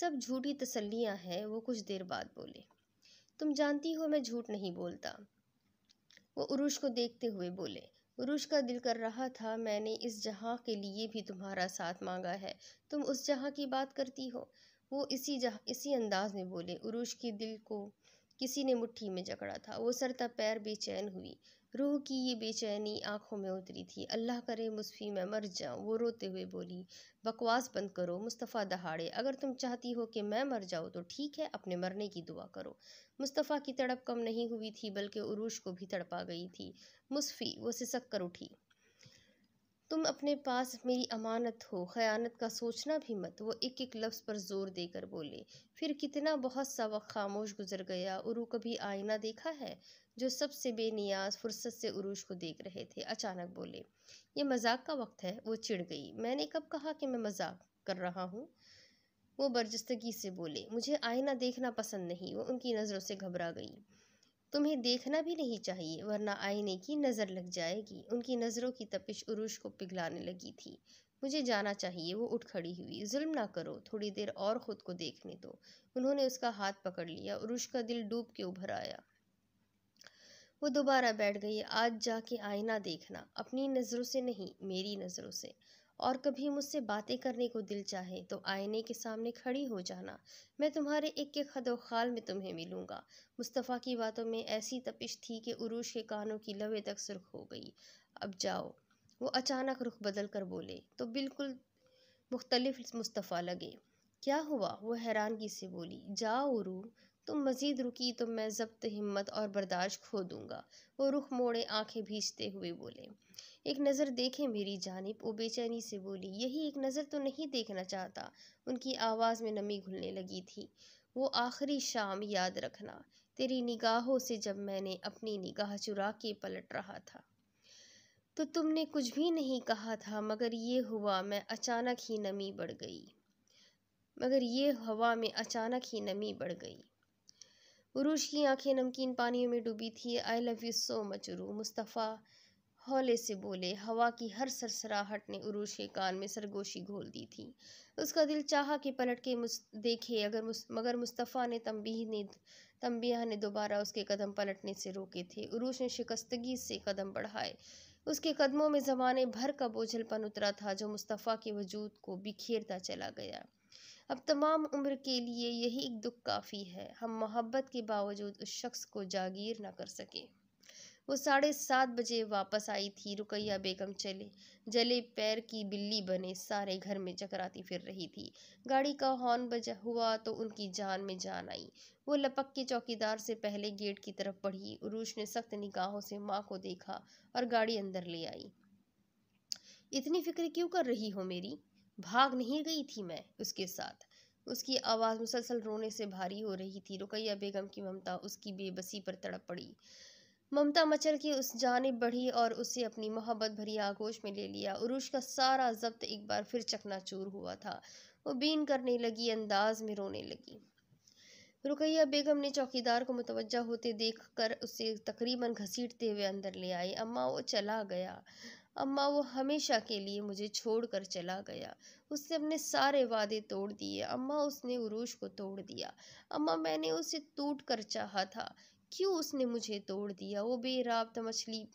सब झूठी तसल्लियाँ हैं वो कुछ देर बाद बोले तुम जानती हो मैं झूठ नहीं बोलता वो उरूश को देखते हुए बोले उरूश का दिल कर रहा था मैंने इस जहाँ के लिए भी तुम्हारा साथ मांगा है तुम उस जहाँ की बात करती हो वो इसी जह इसी अंदाज में बोले उरूश की दिल को किसी ने मुट्ठी में जकड़ा था वो सरता पैर बेचैन हुई रूह की ये बेचैनी आंखों में उतरी थी अल्लाह करे मुस्फी मैं मर जाऊँ वो रोते हुए बोली बकवास बंद करो मुस्तफ़ा दहाड़े अगर तुम चाहती हो कि मैं मर जाऊँ तो ठीक है अपने मरने की दुआ करो मुस्तफ़ा की तड़प कम नहीं हुई थी बल्कि उरूश को भी तड़पा गई थी मुस्फी वो सिसक कर उठी तुम अपने पास मेरी अमानत हो ख़यानत का सोचना भी मत वो एक एक लफ्ज़ पर ज़ोर देकर बोले फिर कितना बहुत सा वक्त खामोश गुजर गया उरू कभी आईना देखा है जो सबसे बेनियाज फुर्सत से उरूज को देख रहे थे अचानक बोले ये मजाक का वक्त है वो चिढ़ गई मैंने कब कहा कि मैं मजाक कर रहा हूँ वो बर्जस्तगी से बोले मुझे आईना देखना पसंद नहीं वो उनकी नज़रों से घबरा गई तुम्हें देखना भी नहीं चाहिए वरना आईने की नज़र लग जाएगी उनकी नज़रों की तपिश उरूश को पिघलाने लगी थी मुझे जाना चाहिए वो उठ खड़ी हुई जुल्म ना करो थोड़ी देर और ख़ुद को देखने दो उन्होंने उसका हाथ पकड़ लिया उर्श का दिल डूब के उभर आया वो दोबारा बैठ गई आज जाके आईना देखना अपनी नज़रों से नहीं मेरी नज़रों से और कभी मुझसे बातें करने को दिल चाहे तो आईने के सामने खड़ी हो जाना मैं तुम्हारे एक एक खदोखाल में तुम्हें मिलूंगा मुस्तफ़ा की बातों में ऐसी तपिश थी कि उरूश के कानों की लवे तक सुर्ख हो गई अब जाओ वो अचानक रुख बदल कर बोले तो बिल्कुल मुख्तलिफ मुस्तफ़ा लगे क्या हुआ वो हैरानगी से बोली जाओ उरू तुम मज़ीद रुकी तो मैं जब्त हिम्मत और बर्दाश्त खो दूंगा वो रुख मोड़े आंखें भीजते हुए बोले एक नज़र देखे मेरी जानब वो बेचैनी से बोली यही एक नज़र तो नहीं देखना चाहता उनकी आवाज़ में नमी घुलने लगी थी वो आखिरी शाम याद रखना तेरी निगाहों से जब मैंने अपनी निगाह चुरा के पलट रहा था तो तुमने कुछ भी नहीं कहा था मगर ये हुआ मैं अचानक ही नमी बढ़ गई मगर ये हवा में अचानक ही नमी बढ़ गई उरूज की आंखें नमकीन पानियों में डूबी थी I love you so much रू मुस्तफ़ा हौले से बोले हवा की हर सरसराहट ने उरूज के कान में सरगोशी घोल दी थी उसका दिल चाहा कि पलट के मुस् देखे अगर मुस मगर मुस्तफ़ा ने तंबीह ने तम्बिया ने दोबारा उसके कदम पलटने से रोके थे उरूज ने शिकस्तगी से कदम बढ़ाए उसके कदमों में ज़माने भर का बोझलपन उतरा था जो मुस्तफ़ा के वजूद को बिखेरता चला गया अब तमाम उम्र के लिए यही एक दुख काफ़ी है हम मोहब्बत के बावजूद उस शख्स को जागीर ना कर सके वो साढ़े सात बजे वापस आई थी रुकैया बेगम चले जले पैर की बिल्ली बने सारे घर में चकराती फिर रही थी गाड़ी का हॉर्न बजा हुआ तो उनकी जान में जान आई वो लपक के चौकीदार से पहले गेट की तरफ बढ़ी उरूश ने सख्त निगाहों से माँ को देखा और गाड़ी अंदर ले आई इतनी फिक्र क्यों कर रही हो मेरी भाग नहीं गई थी मैं उसके साथ उसकी आवाज़ मुसलसल रोने से भारी हो रही थी रुकैया बेगम की ममता उसकी बेबसी पर तड़प पड़ी ममता मचल की उस जानब बढ़ी और उसे अपनी मोहब्बत भरी आगोश में ले लिया उरूश का सारा जब्त एक बार फिर चकनाचूर हुआ था वो बीन करने लगी अंदाज में रोने लगी रुकैया बेगम ने चौकीदार को मुतवजा होते देख कर उसे तकरीबन घसीटते हुए अंदर ले आई अम्मा वो चला गया अम्मा वो हमेशा के लिए मुझे छोड़कर चला गया उसने अपने सारे वादे तोड़ दिए अम्मा उसने उरूज को तोड़ दिया अम्मा मैंने उसे टूट कर चाहा था क्यों उसने मुझे तोड़ दिया वो बेराबत मछली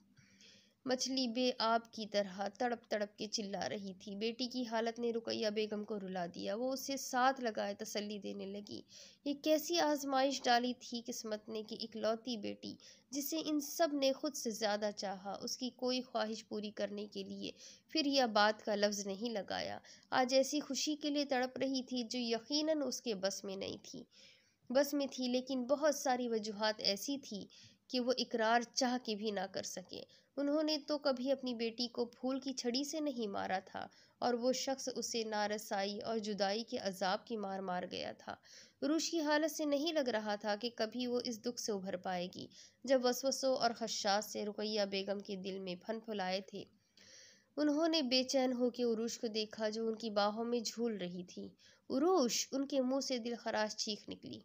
मछली बे आप की तरह तड़प तड़प के चिल्ला रही थी बेटी की हालत ने रुकैया बेगम को रुला दिया वो उसे साथ लगाए तसल्ली देने लगी ये कैसी आजमाइश डाली थी किस्मत ने कि इकलौती बेटी जिसे इन सब ने खुद से ज़्यादा चाहा उसकी कोई ख्वाहिश पूरी करने के लिए फिर यह बात का लफ्ज़ नहीं लगाया आज ऐसी खुशी के लिए तड़प रही थी जो यकीन उसके बस में नहीं थी बस में थी लेकिन बहुत सारी वजूहत ऐसी थी कि वो इकरार चाह के भी ना कर सके उन्होंने तो कभी अपनी बेटी को फूल की छड़ी से नहीं मारा था और वो शख्स उसे नारसाई और जुदाई के अजाब की मार मार गया था रूश की हालत से नहीं लग रहा था कि कभी वो इस दुख से उभर पाएगी जब वसवसों और खशास से रुकैया बेगम के दिल में फन फुलाए थे उन्होंने बेचैन होकर उरूश को देखा जो उनकी बाहों में झूल रही थी उरूश उनके मुंह से दिल खराश चीख निकली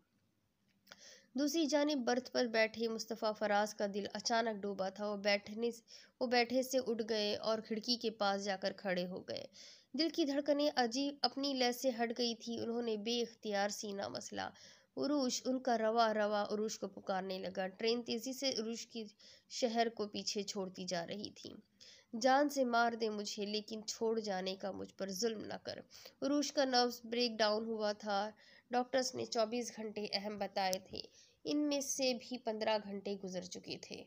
दूसरी जानब बर्थ पर बैठे मुस्तफ़ा फराज का दिल अचानक डूबा था वो बैठने वो बैठे से उठ गए और खिड़की के पास जाकर खड़े हो गए दिल की धड़कनें अजीब अपनी लय से हट गई थी उन्होंने बेख्तियार सीना मसला उरूश उनका रवा रवा उरूश को पुकारने लगा ट्रेन तेज़ी से उरूश की शहर को पीछे छोड़ती जा रही थी जान से मार दे मुझे लेकिन छोड़ जाने का मुझ पर जुल्म न कर उरूश का नर्व्स ब्रेक डाउन हुआ था डॉक्टर्स ने 24 घंटे अहम बताए थे इनमें से भी 15 घंटे गुजर चुके थे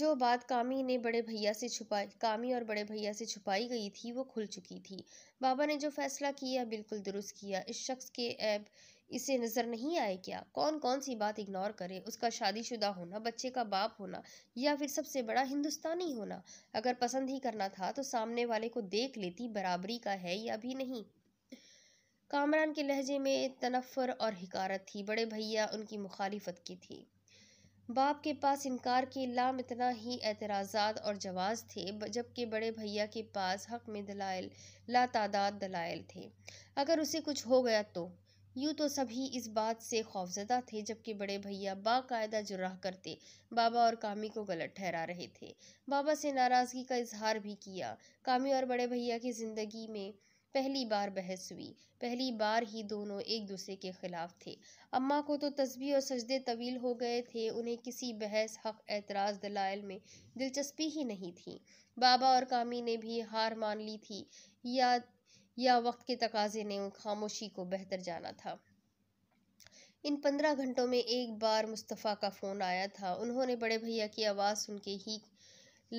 जो बात कामी ने बड़े भैया से छुपाई कामी और बड़े भैया से छुपाई गई थी वो खुल चुकी थी बाबा ने जो फैसला किया बिल्कुल दुरुस्त किया इस शख्स के ऐब इसे नज़र नहीं आए क्या कौन कौन सी बात इग्नोर करे उसका शादीशुदा होना बच्चे का बाप होना या फिर सबसे बड़ा हिंदुस्तानी होना अगर पसंद ही करना था तो सामने वाले को देख लेती बराबरी का है या भी नहीं कामरान के लहजे में तनफ़र और हकारत थी बड़े भैया उनकी मुखालफत की थी बाप के पास इनकार के लाम इतना ही एतराज़ा और जवाज़ थे जबकि बड़े भैया के पास हक में दलाइल ला तादाद दलाइल थे अगर उसे कुछ हो गया तो यूँ तो सभी इस बात से खौफजदा थे जबकि बड़े भैया बाकायदा जुर्राह करते बाबा और कामी को गलत ठहरा रहे थे बाबा से नाराज़गी का इजहार भी किया कामी और बड़े भैया की ज़िंदगी में पहली बार बहस हुई पहली बार ही दोनों एक दूसरे के ख़िलाफ़ थे अम्मा को तो तस्वीर और सजदे तवील हो गए थे उन्हें किसी बहस हक एतराज़ दलाइल में दिलचस्पी ही नहीं थी बाबा और कामी ने भी हार मान ली थी या या वक्त के तकाजे ने उन खामोशी को बेहतर जाना था इन पंद्रह घंटों में एक बार मुस्तफ़ा का फ़ोन आया था उन्होंने बड़े भैया की आवाज़ सुन के ही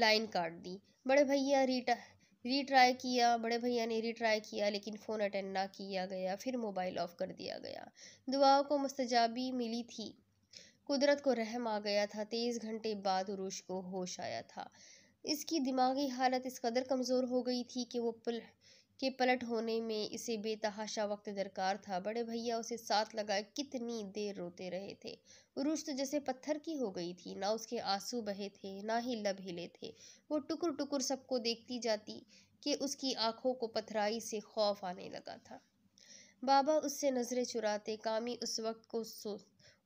लाइन काट दी बड़े भैया रीटा रीट्राई किया बड़े भैया ने रीट्राई किया लेकिन फ़ोन अटेंड ना किया गया फिर मोबाइल ऑफ़ कर दिया गया दुआ को मस्तजाबी मिली थी कुदरत को रहम आ गया था तेईस घंटे बाद उरूश को होश आया था इसकी दिमागी हालत इस कदर कमज़ोर हो गई थी कि वो पुल के पलट होने में इसे बेतहाशा वक्त दरकार था बड़े भैया उसे साथ लगाए कितनी देर रोते रहे थे उरूज तो जैसे पत्थर की हो गई थी ना उसके आंसू बहे थे ना ही लब हिले थे वो टुकुर टुकुर सबको देखती जाती कि उसकी आंखों को पथराई से खौफ आने लगा था बाबा उससे नज़रें चुराते कामी उस वक्त को सो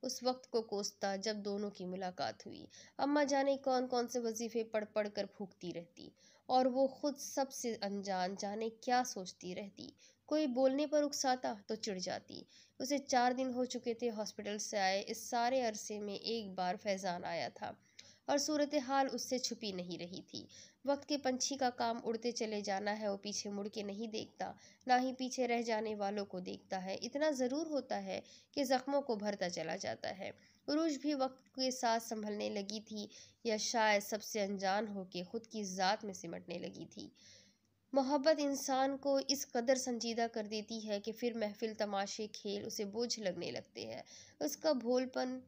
उस वक्त को कोसता जब दोनों की मुलाकात हुई अम्मा जाने कौन कौन से वजीफे पढ़ पढ़ कर फूकती रहती और वो खुद सबसे अनजान जाने क्या सोचती रहती कोई बोलने पर उकसाता तो चिड़ जाती उसे चार दिन हो चुके थे हॉस्पिटल से आए इस सारे अरसे में एक बार फैज़ान आया था और सूरत हाल उससे छुपी नहीं रही थी वक्त के पंछी का काम उड़ते चले जाना है वो पीछे मुड़ के नहीं देखता ना ही पीछे रह जाने वालों को देखता है इतना ज़रूर होता है कि ज़ख्मों को भरता चला जाता है उरूज भी वक्त के साथ संभलने लगी थी या शायद सबसे अनजान होकर खुद की ज़ात में सिमटने लगी थी मोहब्बत इंसान को इस कदर संजीदा कर देती है कि फिर महफिल तमाशे खेल उसे बोझ लगने लगते हैं उसका भोलपन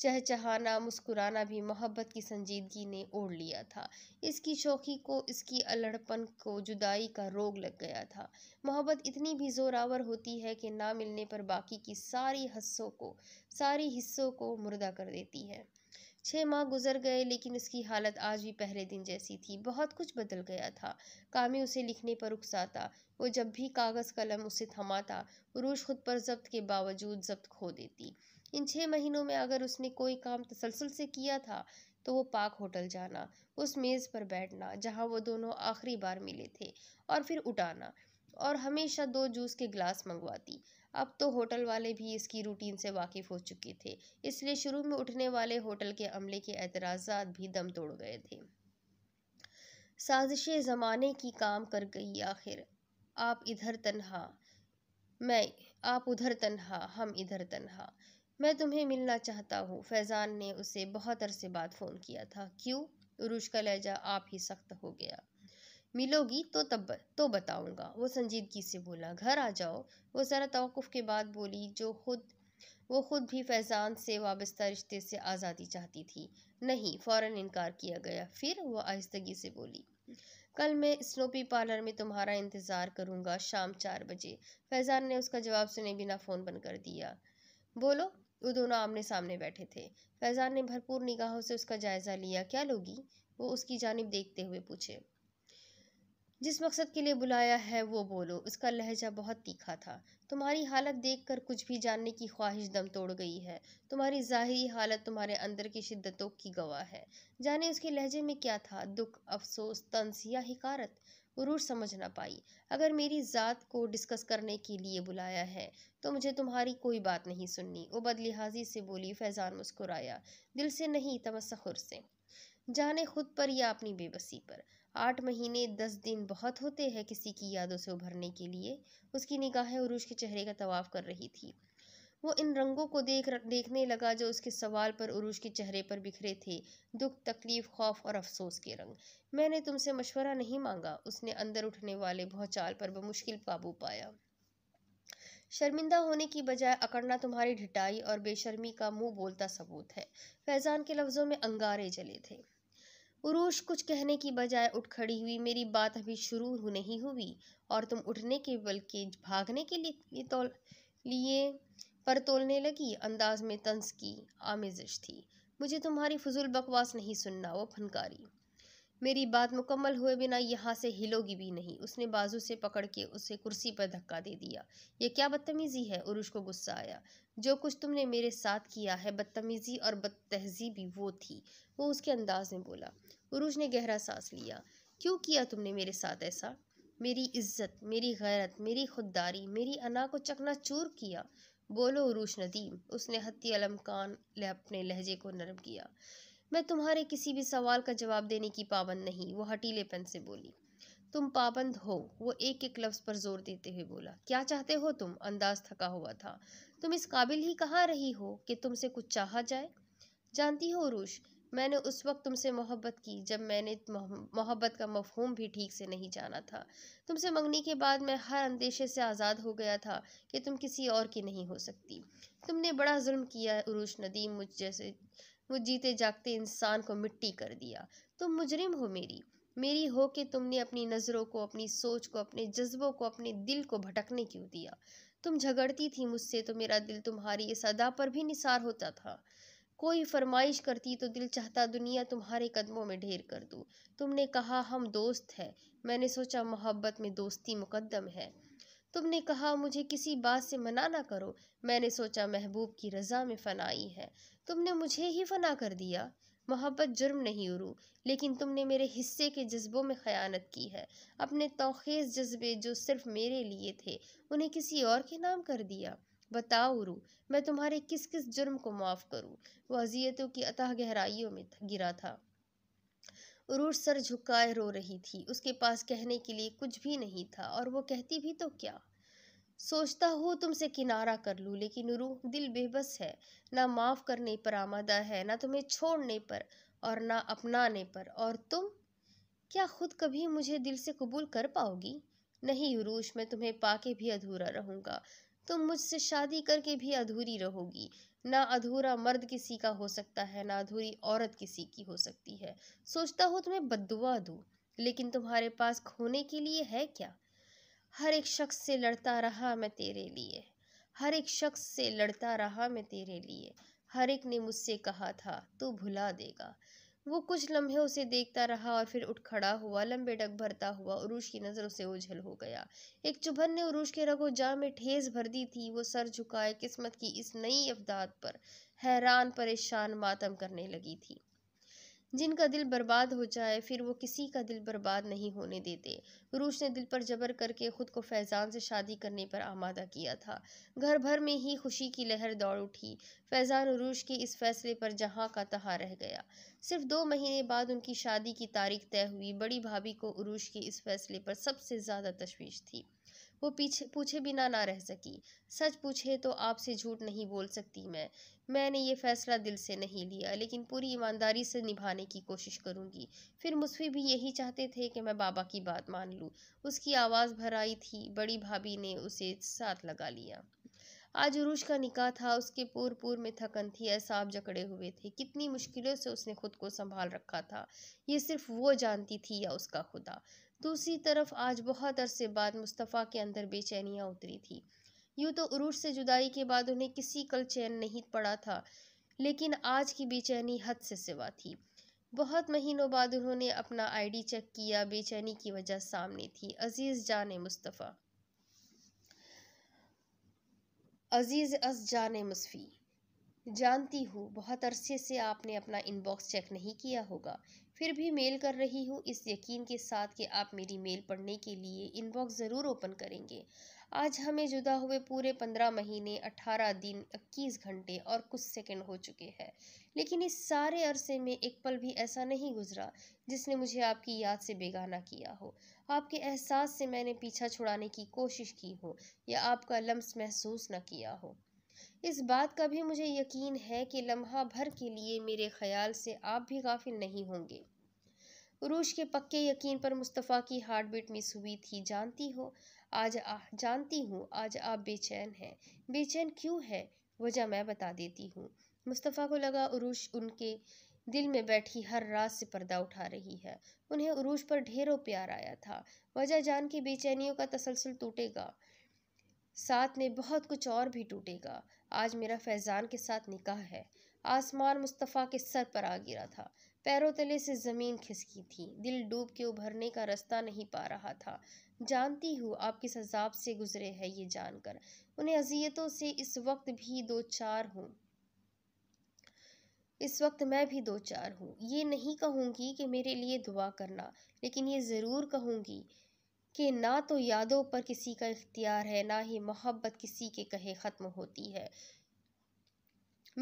चहचहाना मुस्कुराना भी मोहब्बत की संजीदगी ने ओढ़ लिया था इसकी शौकी को इसकी अलड़पन को जुदाई का रोग लग गया था मोहब्बत इतनी भी जोरावर होती है कि ना मिलने पर बाकी की सारी हस्सों को सारी हिस्सों को मुर्दा कर देती है छः माह गुजर गए लेकिन उसकी हालत आज भी पहले दिन जैसी थी बहुत कुछ बदल गया था कामी उसे लिखने पर उकसाता वो जब भी कागज़ कलम उसे थमाता उरूज खुद पर जब्त के बावजूद जब्त खो देती इन छः महीनों में अगर उसने कोई काम तसलसल से किया था तो वो पाक होटल जाना उस मेज़ पर बैठना जहाँ वो दोनों आखिरी बार मिले थे और फिर उठाना और हमेशा दो जूस के गिलास मंगवाती अब तो होटल वाले भी इसकी रूटीन से वाकिफ़ हो चुके थे इसलिए शुरू में उठने वाले होटल के अमले के एतराज़ात भी दम तोड़ गए थे साजिश ज़माने की काम कर गई आखिर आप इधर तनहा मैं आप उधर तनहा हम इधर तनहा मैं तुम्हें मिलना चाहता हूँ फैज़ान ने उसे बहुत अरसे बाद फ़ोन किया था क्यों रुश का लहजा आप ही सख्त हो गया मिलोगी तो तब तो बताऊंगा वो संजीदगी से बोला घर आ जाओ वो ज़रा तवक़ुफ़ के बाद बोली जो खुद वो खुद भी फैज़ान से वाबस्ता रिश्ते से आज़ादी चाहती थी नहीं फ़ौर इनकार किया गया फिर वह आहिस्तगी से बोली कल मैं स्नोपी पार्लर में तुम्हारा इंतज़ार करूँगा शाम चार बजे फैज़ान ने उसका जवाब सुने बिना फ़ोन बंद कर दिया बोलो वो दोनों आमने सामने बैठे थे फैज़ान ने भरपूर निगाहों से उसका जायज़ा लिया क्या लोगी वो उसकी जानब देखते हुए पूछे जिस मकसद के लिए बुलाया है वो बोलो उसका लहजा बहुत तीखा था तुम्हारी हालत देखकर कुछ भी जानने की ख्वाहिश दम तोड़ गई है तुम्हारी ज़ाहरी हालत तुम्हारे अंदर की शिद्दतों की गवाह है जाने उसके लहजे में क्या था दुख अफसोस तंस या हिकारत गुरूर समझ ना पाई अगर मेरी ज़ात को डिस्कस करने के लिए बुलाया है तो मुझे तुम्हारी कोई बात नहीं सुननी वो बदलिहाजी से बोली फैज़ान मुस्कुराया दिल से नहीं तमसखुर से जाने खुद पर या अपनी बेबसी पर आठ महीने दस दिन बहुत होते हैं किसी की यादों से उभरने के लिए उसकी निगाहें उरूज के चेहरे का तवाफ़ कर रही थी वो इन रंगों को देख देखने लगा जो उसके सवाल पर उरूज के चेहरे पर बिखरे थे दुख तकलीफ खौफ और अफसोस के रंग मैंने तुमसे मशवरा नहीं मांगा उसने अंदर उठने वाले भौचाल पर बमुश्किल काबू पाया शर्मिंदा होने की बजाय अकड़ना तुम्हारी ढिटाई और बेशर्मी का मुंह बोलता सबूत है फैजान के लफ्ज़ों में अंगारे जले थे उरूश कुछ कहने की बजाय उठ खड़ी हुई मेरी बात अभी शुरू नहीं हुई और तुम उठने के बल्कि भागने के लिए लिए पर तोलने लगी अंदाज में तंस की आमेजश थी मुझे तुम्हारी फजूल बकवास नहीं सुनना वो फनकारी मेरी बात मुकम्मल हुए बिना यहाँ से हिलोगी भी नहीं उसने बाजू से पकड़ के उसे कुर्सी पर धक्का दे दिया यह क्या बदतमीज़ी है उरुष को गुस्सा आया जो कुछ तुमने मेरे साथ किया है बदतमीज़ी और बदतहजीबी वो थी वो उसके अंदाज में बोला उरुष ने गहरा सांस लिया क्यों किया तुमने मेरे साथ ऐसा मेरी इज्जत मेरी गैरत मेरी खुददारी मेरी अना को चूर किया बोलो उरूश नदीम उसने हती अलम कान ले अपने लहजे को नरम किया मैं तुम्हारे किसी भी सवाल का जवाब देने की पाबंद नहीं वो हटीलेपन से बोली तुम पाबंद हो वो एक एक लफ्ज़ पर जोर देते हुए बोला क्या चाहते हो तुम अंदाज थका हुआ था तुम इस काबिल ही कहाँ रही हो कि तुमसे कुछ चाहा जाए जानती हो उरूश मैंने उस वक्त तुमसे मोहब्बत की जब मैंने मोहब्बत का मफहूम भी ठीक से नहीं जाना था तुमसे मंगने के बाद मैं हर अंदेशे से आज़ाद हो गया था कि तुम किसी और की नहीं हो सकती तुमने बड़ा जुल्म किया उरूश नदीम मुझ जैसे मुझ जीते जागते इंसान को मिट्टी कर दिया तुम मुजरिम हो मेरी मेरी हो कि तुमने अपनी नज़रों को अपनी सोच को अपने जज्बों को अपने दिल को भटकने क्यों दिया तुम झगड़ती थी मुझसे तो मेरा दिल तुम्हारी इस अदा पर भी निसार होता था कोई फरमाइश करती तो दिल चाहता दुनिया तुम्हारे कदमों में ढेर कर दूँ तुमने कहा हम दोस्त हैं मैंने सोचा मोहब्बत में दोस्ती मुकदम है तुमने कहा मुझे किसी बात से मना ना करो मैंने सोचा महबूब की रज़ा में फ़नाई है तुमने मुझे ही फ़ना कर दिया मोहब्बत जुर्म नहीं उरू लेकिन तुमने मेरे हिस्से के जज्बों में ख़यानत की है अपने तोखेज़ जज्बे जो सिर्फ़ मेरे लिए थे उन्हें किसी और के नाम कर दिया बताओ रू मैं तुम्हारे किस किस जुर्म को माफ़ करूँ वह अजियतों की अतः गहराइयों में गिरा था उरूज सर झुकाए रो रही थी उसके पास कहने के लिए कुछ भी नहीं था और वो कहती भी तो क्या सोचता हो तुमसे किनारा कर लूँ लेकिन रू दिल बेबस है ना माफ़ करने पर आमादा है ना तुम्हें छोड़ने पर और ना अपनाने पर और तुम क्या खुद कभी मुझे दिल से कबूल कर पाओगी नहीं यूरूश मैं तुम्हें पाके भी अधूरा रहूँगा तुम तो मुझसे शादी करके भी अधूरी रहोगी ना अधूरा मर्द किसी का हो सकता है ना अधूरी औरत किसी की हो सकती है सोचता हूँ तुम्हें बदुआ दूँ लेकिन तुम्हारे पास खोने के लिए है क्या हर एक शख्स से लड़ता रहा मैं तेरे लिए हर एक शख्स से लड़ता रहा मैं तेरे लिए हर एक ने मुझसे कहा था तू भुला देगा वो कुछ लम्हे उसे देखता रहा और फिर उठ खड़ा हुआ लंबे डग भरता हुआ उरूश की नज़र उसे ओझल हो गया एक चुभन ने उरूश के रगो जा में ठेस भर दी थी वो सर झुकाए किस्मत की इस नई अफदाद पर हैरान परेशान मातम करने लगी थी जिनका दिल बर्बाद हो जाए फिर वो किसी का दिल बर्बाद नहीं होने देते रूश ने दिल पर जबर करके खुद को फैज़ान से शादी करने पर आमादा किया था घर भर में ही खुशी की लहर दौड़ उठी फैज़ान रूश के इस फैसले पर जहाँ का तहा रह गया सिर्फ दो महीने बाद उनकी शादी की तारीख तय हुई बड़ी भाभी को उरूश के इस फैसले पर सबसे ज़्यादा तशवीश थी वो पीछे पूछे बिना ना रह सकी सच पूछे तो आपसे झूठ नहीं बोल सकती मैं मैंने ये फ़ैसला दिल से नहीं लिया लेकिन पूरी ईमानदारी से निभाने की कोशिश करूंगी फिर मुसफी भी यही चाहते थे कि मैं बाबा की बात मान लूँ उसकी आवाज़ भर आई थी बड़ी भाभी ने उसे साथ लगा लिया आज उरूज का निकाह था उसके पूर पूर में थकन थी ऐसाब जकड़े हुए थे कितनी मुश्किलों से उसने खुद को संभाल रखा था ये सिर्फ वो जानती थी या उसका खुदा दूसरी तरफ आज बहुत अरसे बाद मुस्तफ़ा के अंदर बेचैनियाँ उतरी थी यूँ तो उरूज से जुदाई के बाद उन्हें किसी कल चैन नहीं पड़ा था लेकिन आज की बेचैनी हद से सिवा थी बहुत महीनों बाद उन्होंने अपना आईडी चेक किया बेचैनी की वजह सामने थी अजीज़ जान मुस्तफ़ा अजीज़ अस जान मुस्फ़ी जानती हूँ बहुत अरसे से आपने अपना इनबॉक्स चेक नहीं किया होगा फिर भी मेल कर रही हूँ इस यकीन के साथ कि आप मेरी मेल पढ़ने के लिए इनबॉक्स ज़रूर ओपन करेंगे आज हमें जुदा हुए पूरे पंद्रह महीने अठारह दिन इक्कीस घंटे और कुछ सेकंड हो चुके हैं लेकिन इस सारे अरसे में एक पल भी ऐसा नहीं गुजरा जिसने मुझे आपकी याद से बेगाना किया हो आपके एहसास से मैंने पीछा छुड़ाने की कोशिश की हो या आपका लम्स महसूस न किया हो इस बात का भी मुझे यकीन है कि लम्हा भर के लिए मेरे ख्याल से आप भी गाफिल नहीं होंगे रूश के पक्के यकीन पर मुस्तफ़ा की हार्ट बीट मिस हुई थी जानती हो आज आ, जानती हूँ आज आप बेचैन हैं बेचैन क्यों है वजह मैं बता देती हूँ मुस्तफ़ा को लगा उरूश उनके दिल में बैठी हर रात से पर्दा उठा रही है उन्हें उरूज पर ढेरों प्यार आया था वजह जान की बेचैनियों का तसलसल टूटेगा साथ में बहुत कुछ और भी टूटेगा आज मेरा फैज़ान के साथ निकाह है आसमान मुस्तफ़ा के सर पर आ गिरा था पैरों तले से ज़मीन खिसकी थी दिल डूब के उभरने का रास्ता नहीं पा रहा था जानती हूँ आप किस अजाब से गुजरे हैं ये जानकर उन्हें अजियतों से इस वक्त भी दो चार हूँ इस वक्त मैं भी दो चार हूँ ये नहीं कहूँगी कि मेरे लिए दुआ करना लेकिन ये ज़रूर कहूँगी कि ना तो यादों पर किसी का इख्तियार है ना ही मोहब्बत किसी के कहे ख़त्म होती है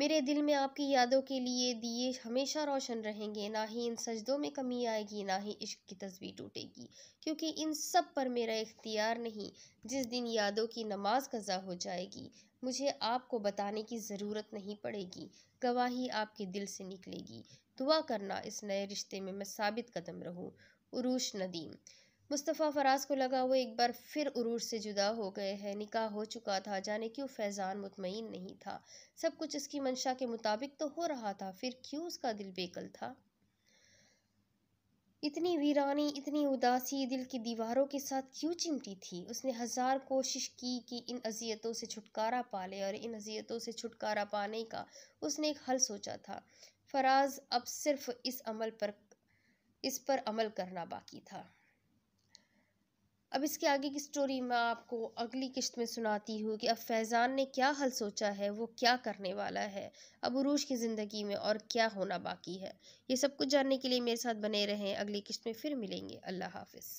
मेरे दिल में आपकी यादों के लिए दिए हमेशा रोशन रहेंगे ना ही इन सजदों में कमी आएगी ना ही इश्क की तस्वीर टूटेगी क्योंकि इन सब पर मेरा इख्तियार नहीं जिस दिन यादों की नमाज कज़ा हो जाएगी मुझे आपको बताने की ज़रूरत नहीं पड़ेगी गवाही आपके दिल से निकलेगी दुआ करना इस नए रिश्ते में मैं साबित कदम रहूँ उरूश नदीम मुस्तफ़ा फराज को लगा वो एक बार फिर उरूज से जुदा हो गए हैं निकाह हो चुका था जाने क्यों फैज़ान मुतमिन नहीं था सब कुछ उसकी मंशा के मुताबिक तो हो रहा था फिर क्यों उसका दिल बेकल था इतनी वीरानी इतनी उदासी दिल की दीवारों के साथ क्यों चिमटी थी उसने हज़ार कोशिश की कि इन अजियतों से छुटकारा पा ले और इन अजियतों से छुटकारा पाने का उसने एक हल सोचा था फराज अब सिर्फ इस अमल पर इस पर अमल करना बाकी था अब इसके आगे की स्टोरी मैं आपको अगली किस्त में सुनाती हूँ कि अब फैज़ान ने क्या हल सोचा है वो क्या करने वाला है अब उरूज की ज़िंदगी में और क्या होना बाकी है ये सब कुछ जानने के लिए मेरे साथ बने रहें अगली किस्त में फिर मिलेंगे अल्लाह हाफिज़